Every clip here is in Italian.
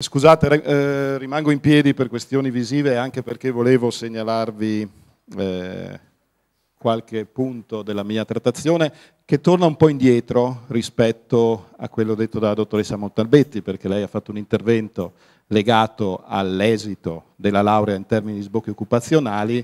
Scusate, eh, rimango in piedi per questioni visive anche perché volevo segnalarvi eh, qualche punto della mia trattazione che torna un po' indietro rispetto a quello detto dalla dottoressa Montalbetti, perché lei ha fatto un intervento legato all'esito della laurea in termini di sbocchi occupazionali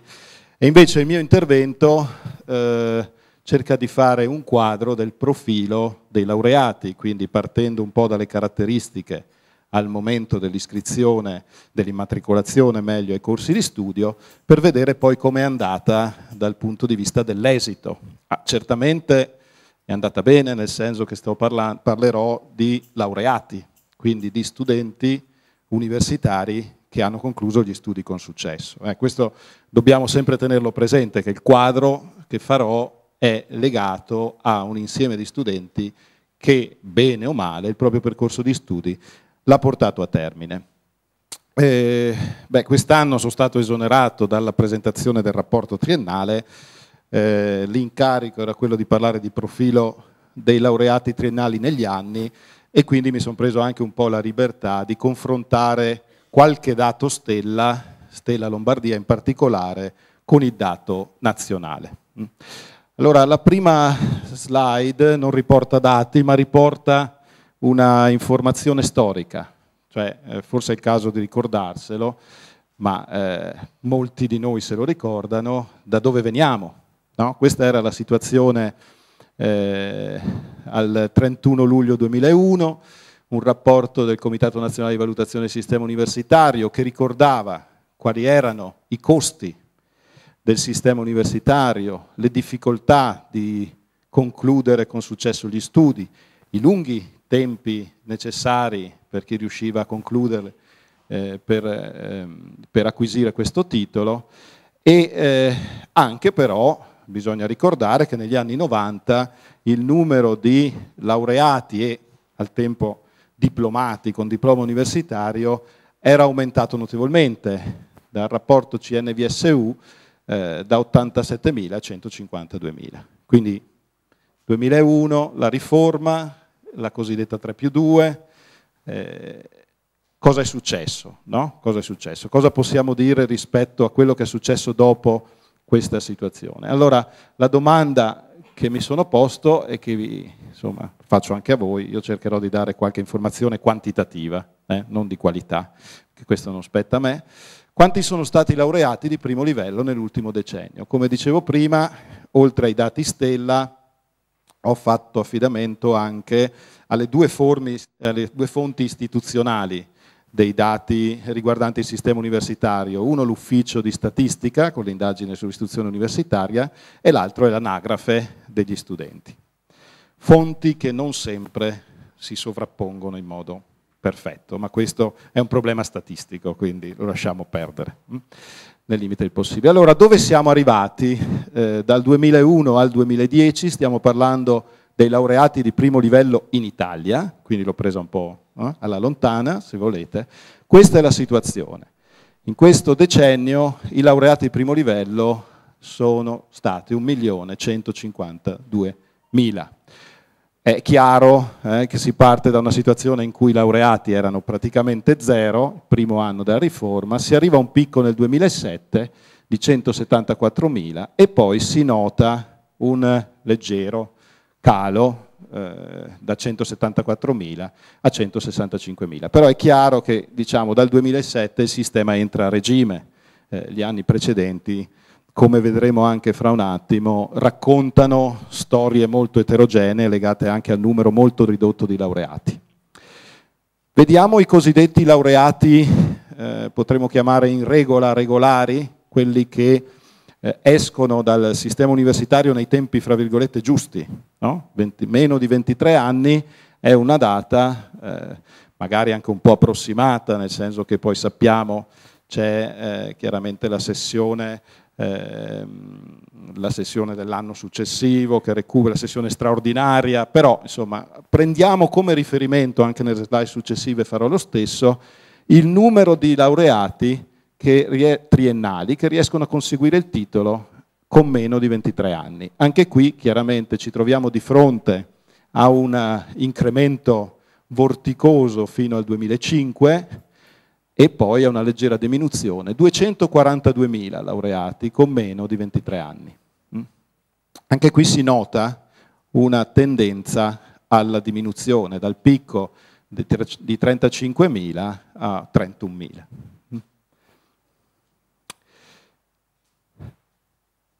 e invece il mio intervento eh, cerca di fare un quadro del profilo dei laureati, quindi partendo un po' dalle caratteristiche al momento dell'iscrizione, dell'immatricolazione meglio ai corsi di studio, per vedere poi come è andata dal punto di vista dell'esito. Ah, certamente è andata bene nel senso che parla- parlerò di laureati, quindi di studenti universitari che hanno concluso gli studi con successo. Eh, questo dobbiamo sempre tenerlo presente, che il quadro che farò è legato a un insieme di studenti che, bene o male, il proprio percorso di studi l'ha portato a termine. Eh, quest'anno sono stato esonerato dalla presentazione del rapporto triennale, eh, l'incarico era quello di parlare di profilo dei laureati triennali negli anni e quindi mi sono preso anche un po' la libertà di confrontare qualche dato stella, stella Lombardia in particolare, con il dato nazionale. Mm. Allora, la prima slide non riporta dati, ma riporta una informazione storica, cioè eh, forse è il caso di ricordarselo, ma eh, molti di noi se lo ricordano, da dove veniamo. No? Questa era la situazione eh, al 31 luglio 2001, un rapporto del Comitato Nazionale di Valutazione del Sistema Universitario che ricordava quali erano i costi del sistema universitario, le difficoltà di concludere con successo gli studi, i lunghi tempi necessari per chi riusciva a concludere eh, per, ehm, per, acquisire questo titolo e eh, anche però bisogna ricordare che negli anni 90 il numero di laureati e al tempo diplomati con diploma universitario era aumentato notevolmente dal rapporto CNVSU eh, da 87.000 a 152.000. Quindi 2001 la riforma, la cosiddetta 3 più 2. Eh, cosa è successo? No? Cosa è successo? Cosa possiamo dire rispetto a quello che è successo dopo questa situazione? Allora, la domanda che mi sono posto e che vi insomma, faccio anche a voi, io cercherò di dare qualche informazione quantitativa, eh, non di qualità, che questo non spetta a me. Quanti sono stati i laureati di primo livello nell'ultimo decennio? Come dicevo prima, oltre ai dati Stella, ho fatto affidamento anche alle due, formi, alle due fonti istituzionali dei dati riguardanti il sistema universitario. Uno l'ufficio di statistica con l'indagine sull'istituzione universitaria e l'altro è l'anagrafe degli studenti. Fonti che non sempre si sovrappongono in modo perfetto, ma questo è un problema statistico, quindi lo lasciamo perdere nel limite del possibile. Allora, dove siamo arrivati? Eh, dal 2001 al 2010 stiamo parlando dei laureati di primo livello in Italia, quindi l'ho presa un po' eh, alla lontana, se volete. Questa è la situazione. In questo decennio i laureati di primo livello sono stati 1.152.000 è chiaro eh, che si parte da una situazione in cui i laureati erano praticamente zero, primo anno della riforma, si arriva a un picco nel 2007 di 174.000 e poi si nota un leggero calo eh, da 174.000 a 165.000. Però è chiaro che diciamo, dal 2007 il sistema entra a regime, eh, gli anni precedenti come vedremo anche fra un attimo, raccontano storie molto eterogenee legate anche al numero molto ridotto di laureati. Vediamo i cosiddetti laureati, eh, potremmo chiamare in regola regolari, quelli che eh, escono dal sistema universitario nei tempi, fra virgolette, giusti. No? 20, meno di 23 anni è una data, eh, magari anche un po' approssimata, nel senso che poi sappiamo c'è eh, chiaramente la sessione ehm, la sessione dell'anno successivo che recupera la sessione straordinaria, però insomma prendiamo come riferimento anche nelle slide successive farò lo stesso il numero di laureati che, triennali che riescono a conseguire il titolo con meno di 23 anni. Anche qui chiaramente ci troviamo di fronte a un incremento vorticoso fino al 2005 e poi a una leggera diminuzione, 242.000 laureati con meno di 23 anni. Mm? Anche qui si nota una tendenza alla diminuzione, dal picco di 35.000 a 31.000. Mm?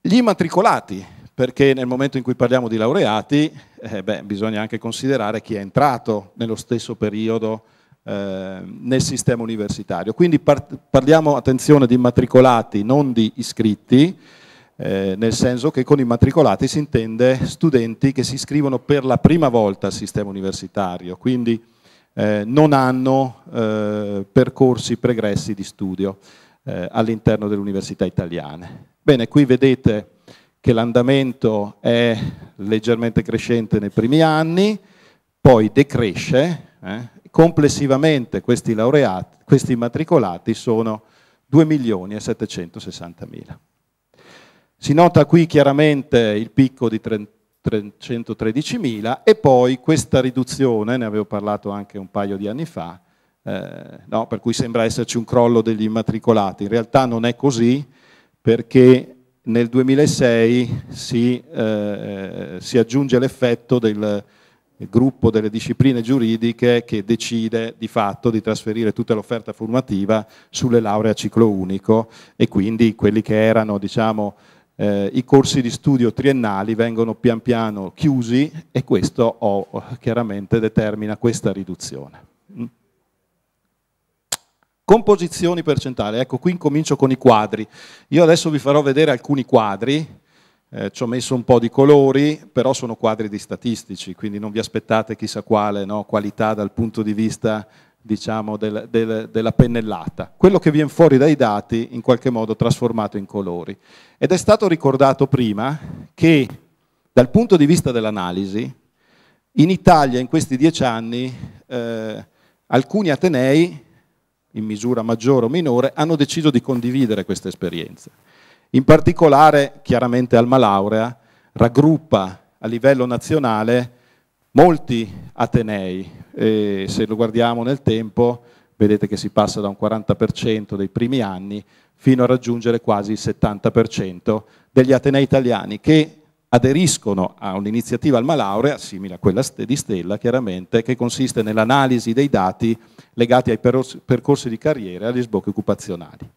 Gli immatricolati, perché nel momento in cui parliamo di laureati, eh beh, bisogna anche considerare chi è entrato nello stesso periodo Ehm, nel sistema universitario. Quindi par parliamo, attenzione, di immatricolati, non di iscritti, eh, nel senso che con immatricolati si intende studenti che si iscrivono per la prima volta al sistema universitario, quindi eh, non hanno eh, percorsi pregressi di studio eh, all'interno delle università italiane. Bene, qui vedete che l'andamento è leggermente crescente nei primi anni, poi decresce eh, Complessivamente questi, laureati, questi matricolati sono 2 milioni e 760 mila. Si nota qui chiaramente il picco di 313.000 e poi questa riduzione, ne avevo parlato anche un paio di anni fa, eh, no, per cui sembra esserci un crollo degli immatricolati. In realtà non è così perché nel 2006 si, eh, si aggiunge l'effetto del, gruppo delle discipline giuridiche che decide di fatto di trasferire tutta l'offerta formativa sulle lauree a ciclo unico e quindi quelli che erano diciamo, eh, i corsi di studio triennali vengono pian piano chiusi e questo oh, chiaramente determina questa riduzione. Mm? Composizioni percentuali, ecco qui incomincio con i quadri. Io adesso vi farò vedere alcuni quadri eh, ci ho messo un po' di colori, però sono quadri di statistici, quindi non vi aspettate chissà quale no, qualità dal punto di vista diciamo, del, del, della pennellata. Quello che viene fuori dai dati in qualche modo trasformato in colori. Ed è stato ricordato prima che dal punto di vista dell'analisi, in Italia in questi dieci anni eh, alcuni Atenei, in misura maggiore o minore, hanno deciso di condividere queste esperienze. In particolare, chiaramente Alma Laurea raggruppa a livello nazionale molti atenei e se lo guardiamo nel tempo vedete che si passa da un 40% dei primi anni fino a raggiungere quasi il 70% degli atenei italiani che aderiscono a un'iniziativa Alma Laurea, simile a quella di Stella chiaramente, che consiste nell'analisi dei dati legati ai percorsi di carriera e agli sbocchi occupazionali.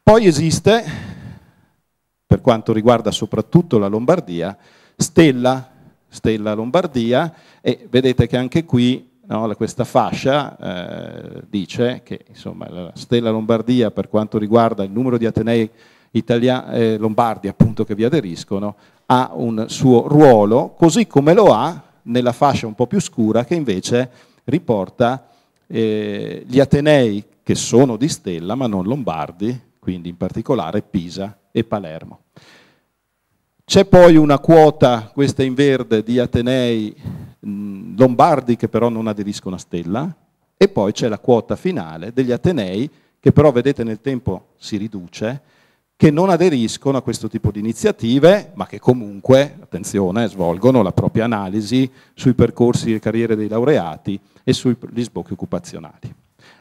Poi esiste quanto riguarda soprattutto la Lombardia, Stella, Stella Lombardia, e vedete che anche qui no, questa fascia eh, dice che insomma, la Stella Lombardia per quanto riguarda il numero di Atenei Italia, eh, lombardi appunto che vi aderiscono, ha un suo ruolo, così come lo ha nella fascia un po' più scura che invece riporta eh, gli Atenei che sono di stella ma non lombardi, quindi in particolare Pisa e Palermo. C'è poi una quota, questa in verde, di Atenei mh, lombardi che però non aderiscono a Stella e poi c'è la quota finale degli Atenei che però vedete nel tempo si riduce, che non aderiscono a questo tipo di iniziative, ma che comunque, attenzione, svolgono la propria analisi sui percorsi e carriere dei laureati e sugli sbocchi occupazionali.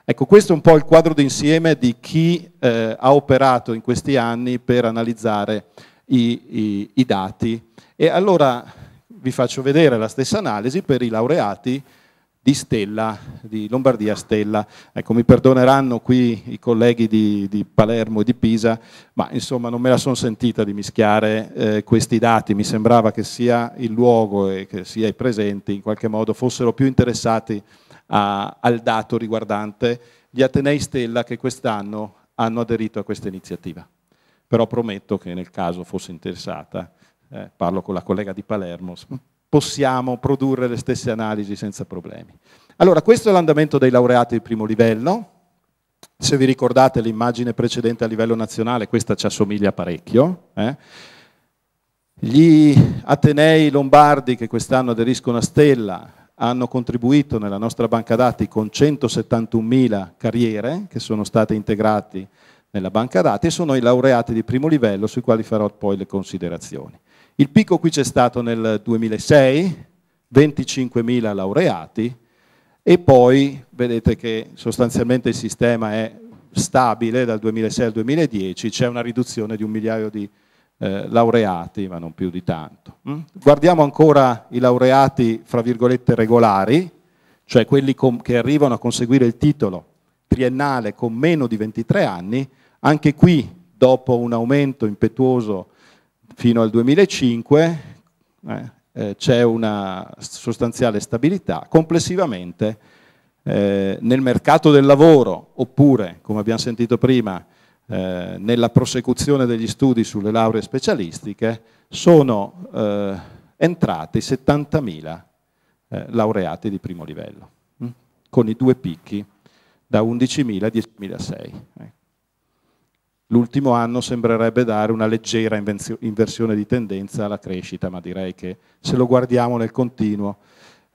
Ecco, questo è un po' il quadro d'insieme di chi eh, ha operato in questi anni per analizzare i, i, i dati. E allora vi faccio vedere la stessa analisi per i laureati di Stella, di Lombardia Stella. Ecco, mi perdoneranno qui i colleghi di, di Palermo e di Pisa, ma insomma non me la sono sentita di mischiare eh, questi dati, mi sembrava che sia il luogo e che sia i presenti in qualche modo fossero più interessati a, al dato riguardante gli Atenei Stella che quest'anno hanno aderito a questa iniziativa però prometto che nel caso fosse interessata, eh, parlo con la collega di Palermo, possiamo produrre le stesse analisi senza problemi. Allora, questo è l'andamento dei laureati di primo livello. Se vi ricordate l'immagine precedente a livello nazionale, questa ci assomiglia parecchio. Eh? Gli Atenei Lombardi che quest'anno aderiscono a Stella hanno contribuito nella nostra banca dati con 171.000 carriere che sono state integrate nella banca dati e sono i laureati di primo livello sui quali farò poi le considerazioni. Il picco qui c'è stato nel 2006, 25.000 laureati e poi vedete che sostanzialmente il sistema è stabile dal 2006 al 2010, c'è una riduzione di un migliaio di eh, laureati, ma non più di tanto. Mm? Guardiamo ancora i laureati, fra virgolette, regolari, cioè quelli che arrivano a conseguire il titolo triennale con meno di 23 anni, anche qui, dopo un aumento impetuoso fino al 2005, eh, eh, c'è una sostanziale stabilità. Complessivamente, eh, nel mercato del lavoro, oppure, come abbiamo sentito prima, eh, nella prosecuzione degli studi sulle lauree specialistiche, sono eh, entrati 70.000 eh, laureati di primo livello, hm, con i due picchi da 11.000 a 10.006. L'ultimo anno sembrerebbe dare una leggera inversione di tendenza alla crescita, ma direi che se lo guardiamo nel continuo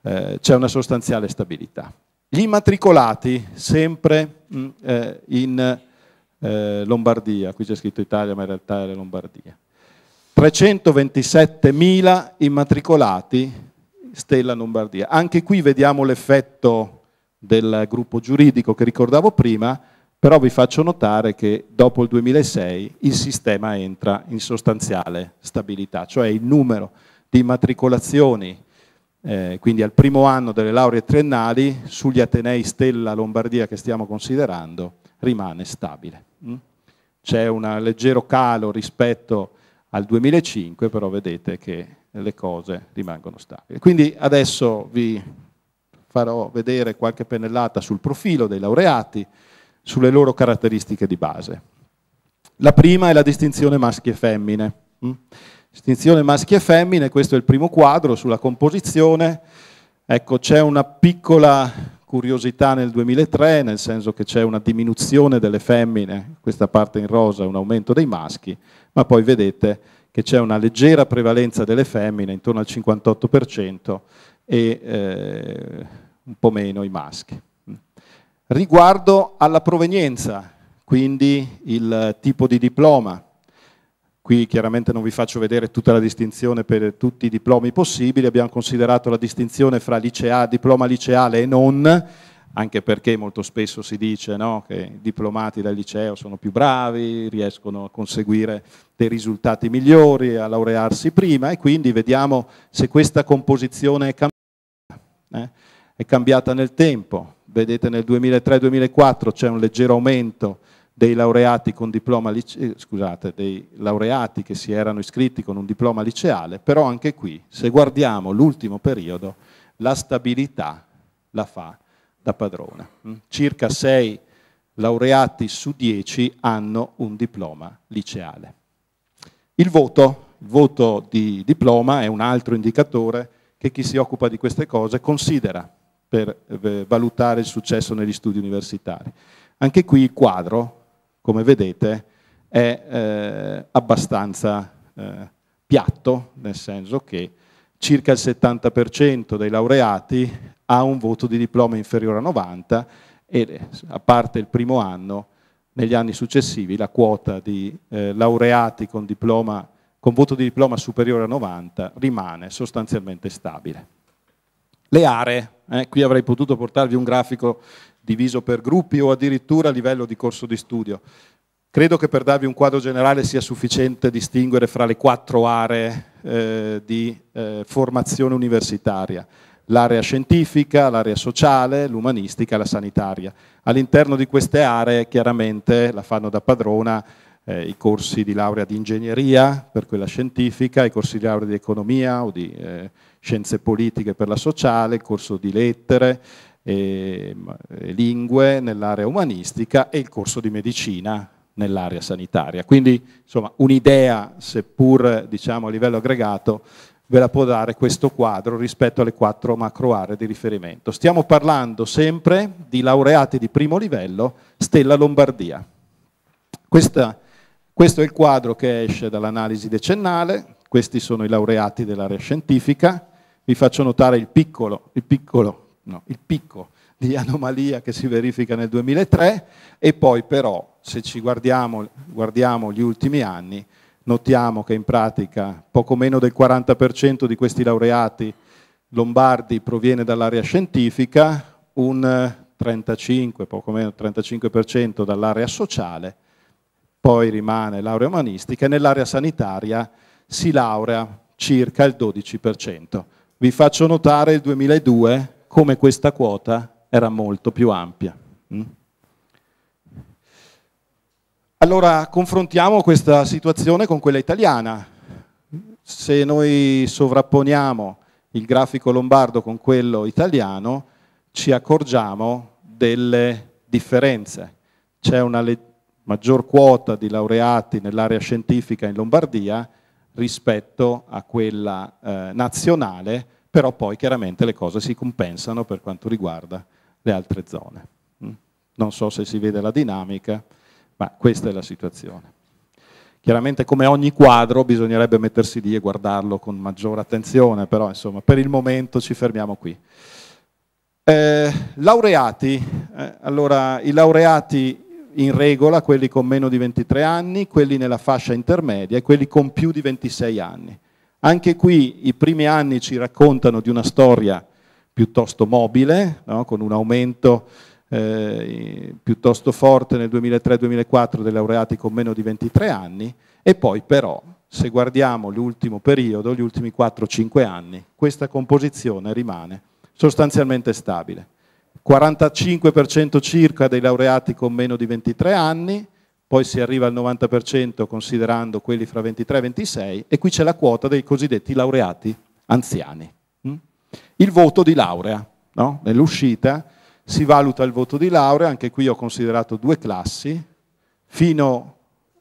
eh, c'è una sostanziale stabilità. Gli immatricolati, sempre mh, mm, eh, in eh, Lombardia, qui c'è scritto Italia ma in realtà è la Lombardia, 327.000 immatricolati, Stella Lombardia. Anche qui vediamo l'effetto del gruppo giuridico che ricordavo prima, però vi faccio notare che dopo il 2006 il sistema entra in sostanziale stabilità, cioè il numero di immatricolazioni, eh, quindi al primo anno delle lauree triennali, sugli Atenei Stella Lombardia che stiamo considerando, rimane stabile. Mm? C'è un leggero calo rispetto al 2005, però vedete che le cose rimangono stabili. Quindi adesso vi farò vedere qualche pennellata sul profilo dei laureati, sulle loro caratteristiche di base. La prima è la distinzione maschi e femmine. Mm? Distinzione maschi e femmine, questo è il primo quadro sulla composizione. Ecco, c'è una piccola curiosità nel 2003, nel senso che c'è una diminuzione delle femmine, questa parte in rosa, è un aumento dei maschi, ma poi vedete che c'è una leggera prevalenza delle femmine, intorno al 58%, e eh, un po' meno i maschi. Riguardo alla provenienza, quindi il tipo di diploma, qui chiaramente non vi faccio vedere tutta la distinzione per tutti i diplomi possibili, abbiamo considerato la distinzione fra licea, diploma liceale e non, anche perché molto spesso si dice no, che i diplomati dal liceo sono più bravi, riescono a conseguire dei risultati migliori, a laurearsi prima e quindi vediamo se questa composizione è cambiata, eh? è cambiata nel tempo. Vedete nel 2003-2004 c'è un leggero aumento dei laureati, diploma, eh, scusate, dei laureati che si erano iscritti con un diploma liceale, però anche qui, se guardiamo l'ultimo periodo, la stabilità la fa da padrona. Mm? Circa 6 laureati su 10 hanno un diploma liceale. Il voto, il voto di diploma è un altro indicatore che chi si occupa di queste cose considera per eh, valutare il successo negli studi universitari. Anche qui il quadro, come vedete, è eh, abbastanza eh, piatto, nel senso che circa il 70% dei laureati ha un voto di diploma inferiore a 90 e a parte il primo anno, negli anni successivi la quota di eh, laureati con, diploma, con voto di diploma superiore a 90 rimane sostanzialmente stabile le aree. Eh, qui avrei potuto portarvi un grafico diviso per gruppi o addirittura a livello di corso di studio. Credo che per darvi un quadro generale sia sufficiente distinguere fra le quattro aree eh, di eh, formazione universitaria. L'area scientifica, l'area sociale, l'umanistica e la sanitaria. All'interno di queste aree chiaramente la fanno da padrona eh, i corsi di laurea di ingegneria per quella scientifica, i corsi di laurea di economia o di eh, scienze politiche per la sociale, corso di lettere, e, ehm, lingue nell'area umanistica e il corso di medicina nell'area sanitaria. Quindi insomma un'idea, seppur diciamo, a livello aggregato, ve la può dare questo quadro rispetto alle quattro macro aree di riferimento. Stiamo parlando sempre di laureati di primo livello, Stella Lombardia. Questa, questo è il quadro che esce dall'analisi decennale, questi sono i laureati dell'area scientifica, vi faccio notare il piccolo, il piccolo, no, il picco di anomalia che si verifica nel 2003 e poi però se ci guardiamo, guardiamo gli ultimi anni notiamo che in pratica poco meno del 40% di questi laureati lombardi proviene dall'area scientifica, un 35, poco meno 35% dall'area sociale, poi rimane laurea umanistica e nell'area sanitaria si laurea circa il 12% vi faccio notare il 2002 come questa quota era molto più ampia. Mm? Allora confrontiamo questa situazione con quella italiana. Se noi sovrapponiamo il grafico lombardo con quello italiano, ci accorgiamo delle differenze. C'è una maggior quota di laureati nell'area scientifica in Lombardia, rispetto a quella eh, nazionale, però poi chiaramente le cose si compensano per quanto riguarda le altre zone. Mm? Non so se si vede la dinamica, ma questa è la situazione. Chiaramente come ogni quadro bisognerebbe mettersi lì e guardarlo con maggiore attenzione, però insomma per il momento ci fermiamo qui. Eh, laureati, eh, allora i laureati in regola quelli con meno di 23 anni, quelli nella fascia intermedia e quelli con più di 26 anni. Anche qui i primi anni ci raccontano di una storia piuttosto mobile, no? con un aumento eh, piuttosto forte nel 2003-2004 dei laureati con meno di 23 anni e poi però se guardiamo l'ultimo periodo, gli ultimi 4-5 anni, questa composizione rimane sostanzialmente stabile. 45% circa dei laureati con meno di 23 anni, poi si arriva al 90% considerando quelli fra 23 e 26 e qui c'è la quota dei cosiddetti laureati anziani. Mm? Il voto di laurea, no? nell'uscita si valuta il voto di laurea, anche qui ho considerato due classi, fino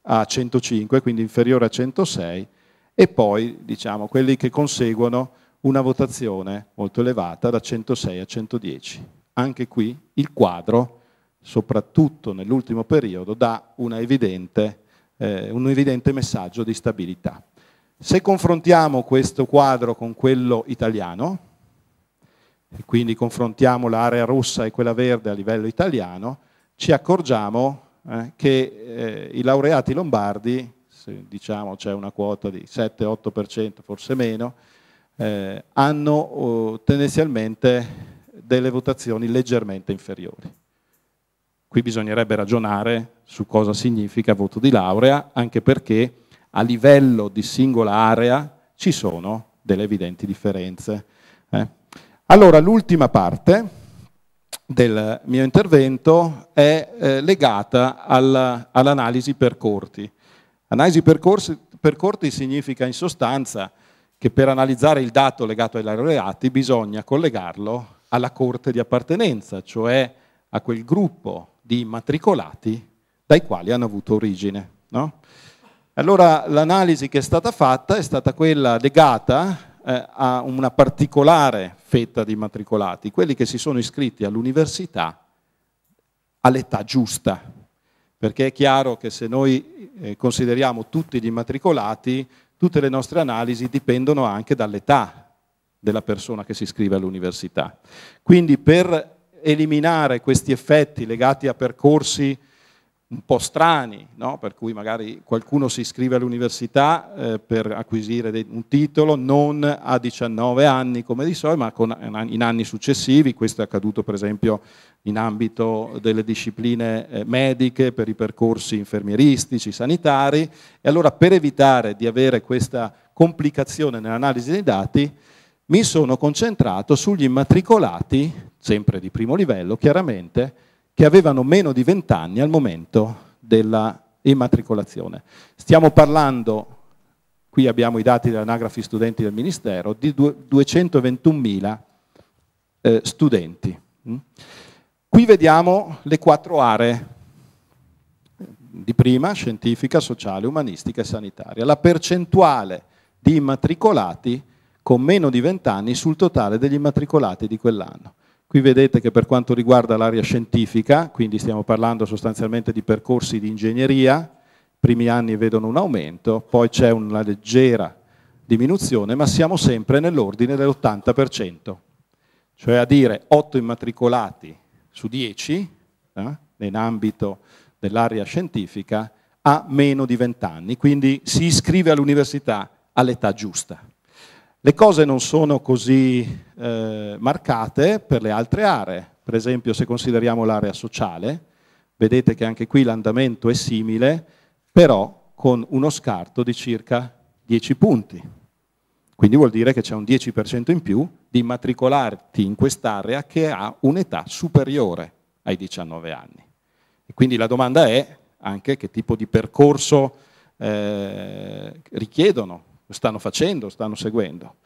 a 105, quindi inferiore a 106, e poi diciamo, quelli che conseguono una votazione molto elevata da 106 a 110 anche qui il quadro, soprattutto nell'ultimo periodo, dà evidente, eh, un evidente messaggio di stabilità. Se confrontiamo questo quadro con quello italiano, e quindi confrontiamo l'area rossa e quella verde a livello italiano, ci accorgiamo eh, che eh, i laureati lombardi, se diciamo c'è una quota di 7-8%, forse meno, eh, hanno oh, tendenzialmente delle votazioni leggermente inferiori. Qui bisognerebbe ragionare su cosa significa voto di laurea, anche perché a livello di singola area ci sono delle evidenti differenze. Eh? Allora, l'ultima parte del mio intervento è eh, legata al, all'analisi per corti. Analisi per, corsi, per corti significa in sostanza che per analizzare il dato legato ai laureati bisogna collegarlo alla corte di appartenenza, cioè a quel gruppo di immatricolati dai quali hanno avuto origine. No? Allora l'analisi che è stata fatta è stata quella legata eh, a una particolare fetta di immatricolati, quelli che si sono iscritti all'università all'età giusta, perché è chiaro che se noi eh, consideriamo tutti gli immatricolati, tutte le nostre analisi dipendono anche dall'età della persona che si iscrive all'università. Quindi per eliminare questi effetti legati a percorsi un po' strani, no? per cui magari qualcuno si iscrive all'università eh, per acquisire dei, un titolo non a 19 anni come di solito, ma con, in anni successivi, questo è accaduto per esempio in ambito delle discipline eh, mediche, per i percorsi infermieristici, sanitari, e allora per evitare di avere questa complicazione nell'analisi dei dati, mi sono concentrato sugli immatricolati, sempre di primo livello chiaramente, che avevano meno di 20 anni al momento della immatricolazione. Stiamo parlando, qui abbiamo i dati dell'anagrafi studenti del Ministero, di 221.000 eh, studenti. Mm? Qui vediamo le quattro aree di prima, scientifica, sociale, umanistica e sanitaria. La percentuale di immatricolati con meno di 20 anni sul totale degli immatricolati di quell'anno. Qui vedete che per quanto riguarda l'area scientifica, quindi stiamo parlando sostanzialmente di percorsi di ingegneria, i primi anni vedono un aumento, poi c'è una leggera diminuzione, ma siamo sempre nell'ordine dell'80%, cioè a dire 8 immatricolati su 10 eh, ambito dell'area scientifica ha meno di 20 anni, quindi si iscrive all'università all'età giusta. Le cose non sono così eh, marcate per le altre aree, per esempio se consideriamo l'area sociale, vedete che anche qui l'andamento è simile, però con uno scarto di circa 10 punti. Quindi vuol dire che c'è un 10% in più di immatricolati in quest'area che ha un'età superiore ai 19 anni. E quindi la domanda è anche che tipo di percorso eh, richiedono stanno facendo, stanno seguendo.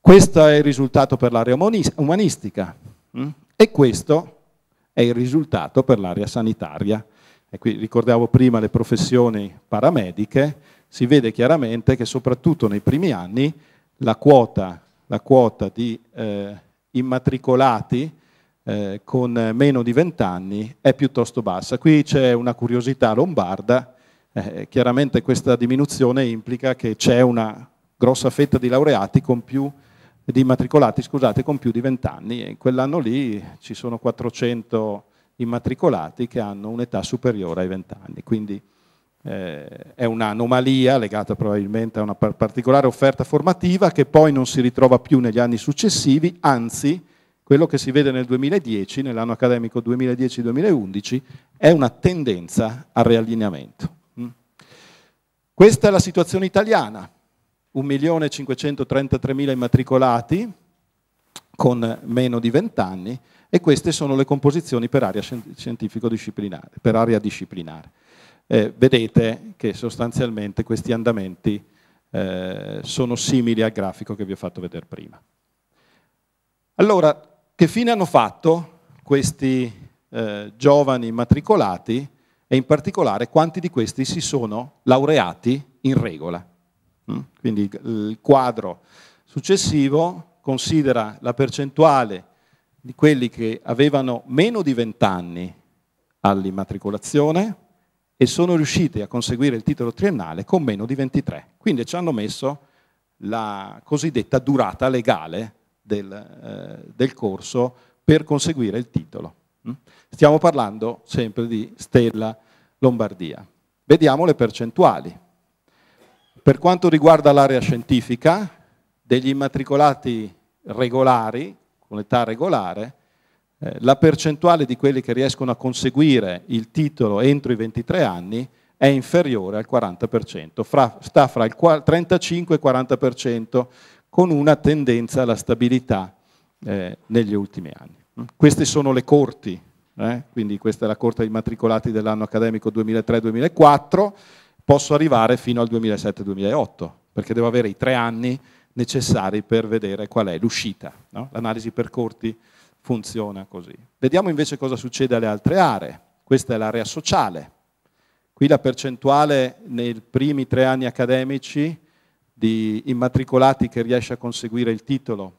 Questo è il risultato per l'area umanistica mm? e questo è il risultato per l'area sanitaria. E qui ricordavo prima le professioni paramediche, si vede chiaramente che soprattutto nei primi anni la quota, la quota di eh, immatricolati eh, con meno di 20 anni è piuttosto bassa. Qui c'è una curiosità lombarda, eh, chiaramente questa diminuzione implica che c'è una grossa fetta di laureati con più di immatricolati scusate, con più di 20 anni e in quell'anno lì ci sono 400 immatricolati che hanno un'età superiore ai 20 anni, quindi eh, è un'anomalia legata probabilmente a una par particolare offerta formativa che poi non si ritrova più negli anni successivi, anzi quello che si vede nel 2010, nell'anno accademico 2010-2011, è una tendenza al riallineamento. Questa è la situazione italiana, 1.533.000 immatricolati con meno di 20 anni e queste sono le composizioni per area scientifico-disciplinare, per area disciplinare. Eh, vedete che sostanzialmente questi andamenti eh, sono simili al grafico che vi ho fatto vedere prima. Allora, che fine hanno fatto questi eh, giovani immatricolati? e in particolare quanti di questi si sono laureati in regola. Mm? Quindi il quadro successivo considera la percentuale di quelli che avevano meno di 20 anni all'immatricolazione e sono riusciti a conseguire il titolo triennale con meno di 23. Quindi ci hanno messo la cosiddetta durata legale del, eh, del corso per conseguire il titolo. Mm? Stiamo parlando sempre di Stella Lombardia. Vediamo le percentuali. Per quanto riguarda l'area scientifica, degli immatricolati regolari, con età regolare, eh, la percentuale di quelli che riescono a conseguire il titolo entro i 23 anni è inferiore al 40%, fra, sta fra il 35 e il 40%, con una tendenza alla stabilità eh, negli ultimi anni. Queste sono le corti, eh? quindi questa è la corte dei matricolati dell'anno accademico 2003-2004, posso arrivare fino al 2007-2008, perché devo avere i tre anni necessari per vedere qual è l'uscita. No? L'analisi per corti funziona così. Vediamo invece cosa succede alle altre aree. Questa è l'area sociale. Qui la percentuale nei primi tre anni accademici di immatricolati che riesce a conseguire il titolo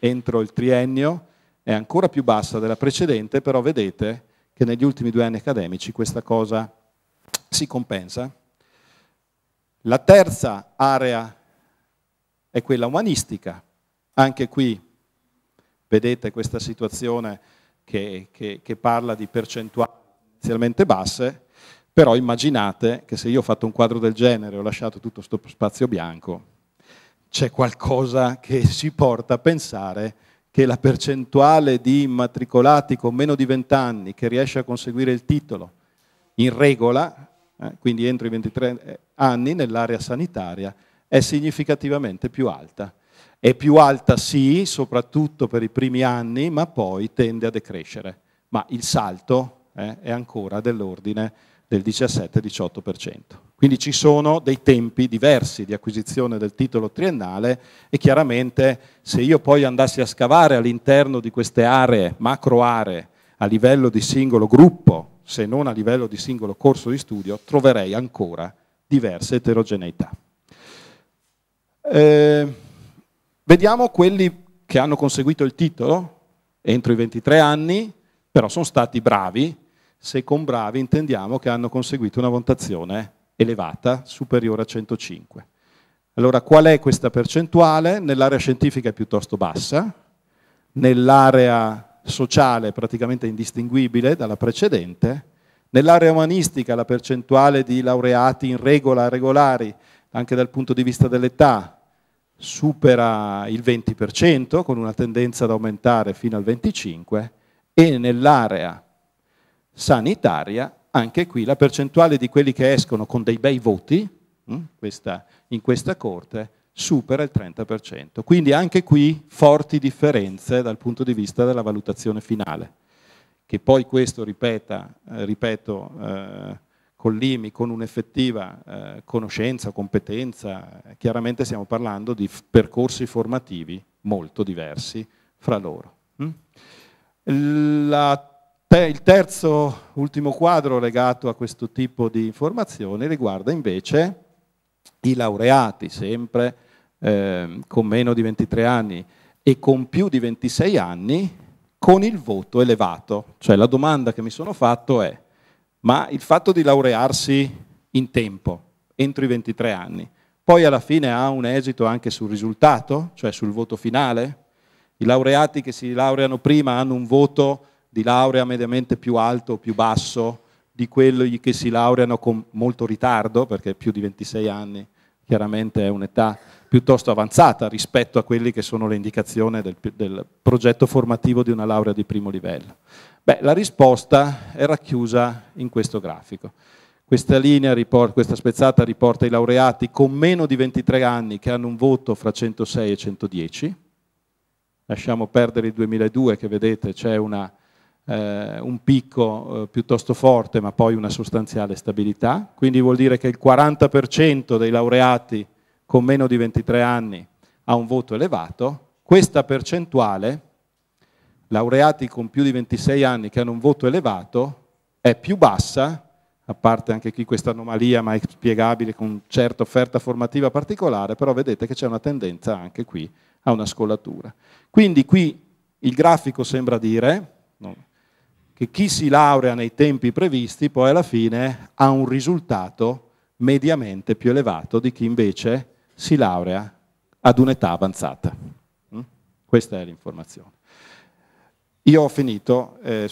entro il triennio è ancora più bassa della precedente, però vedete che negli ultimi due anni accademici questa cosa si compensa. La terza area è quella umanistica. Anche qui vedete questa situazione che, che, che parla di percentuali inizialmente basse, però immaginate che se io ho fatto un quadro del genere e ho lasciato tutto questo spazio bianco, c'è qualcosa che si porta a pensare che la percentuale di immatricolati con meno di 20 anni che riesce a conseguire il titolo in regola, eh, quindi entro i 23 eh, anni nell'area sanitaria, è significativamente più alta. È più alta sì, soprattutto per i primi anni, ma poi tende a decrescere. Ma il salto eh, è ancora dell'ordine del 17-18%. Quindi ci sono dei tempi diversi di acquisizione del titolo triennale e chiaramente se io poi andassi a scavare all'interno di queste aree, macro aree, a livello di singolo gruppo, se non a livello di singolo corso di studio, troverei ancora diverse eterogeneità. Eh, vediamo quelli che hanno conseguito il titolo entro i 23 anni, però sono stati bravi se con bravi intendiamo che hanno conseguito una votazione elevata, superiore a 105. Allora qual è questa percentuale? Nell'area scientifica è piuttosto bassa, nell'area sociale è praticamente indistinguibile dalla precedente, nell'area umanistica la percentuale di laureati in regola, regolari, anche dal punto di vista dell'età, supera il 20%, con una tendenza ad aumentare fino al 25%, e nell'area sanitaria, anche qui la percentuale di quelli che escono con dei bei voti mm, in questa corte supera il 30%. Quindi anche qui forti differenze dal punto di vista della valutazione finale. Che poi questo ripeta, eh, ripeto, eh, con l'IMI, con un'effettiva eh, conoscenza, competenza, chiaramente stiamo parlando di percorsi formativi molto diversi fra loro. Mm. La il terzo, ultimo quadro legato a questo tipo di informazioni riguarda invece i laureati, sempre eh, con meno di 23 anni e con più di 26 anni, con il voto elevato. Cioè la domanda che mi sono fatto è, ma il fatto di laurearsi in tempo, entro i 23 anni, poi alla fine ha un esito anche sul risultato, cioè sul voto finale? I laureati che si laureano prima hanno un voto di laurea mediamente più alto o più basso di quelli che si laureano con molto ritardo, perché più di 26 anni chiaramente è un'età piuttosto avanzata rispetto a quelli che sono le indicazioni del, del progetto formativo di una laurea di primo livello. Beh, la risposta è racchiusa in questo grafico. Questa linea, riporta, questa spezzata riporta i laureati con meno di 23 anni che hanno un voto fra 106 e 110. Lasciamo perdere il 2002 che vedete c'è una eh, un picco eh, piuttosto forte ma poi una sostanziale stabilità, quindi vuol dire che il 40% dei laureati con meno di 23 anni ha un voto elevato, questa percentuale, laureati con più di 26 anni che hanno un voto elevato, è più bassa a parte anche qui questa anomalia ma è spiegabile con certa offerta formativa particolare, però vedete che c'è una tendenza anche qui a una scollatura. Quindi qui il grafico sembra dire, che chi si laurea nei tempi previsti poi alla fine ha un risultato mediamente più elevato di chi invece si laurea ad un'età avanzata. Mm? Questa è l'informazione. Io ho finito. Eh,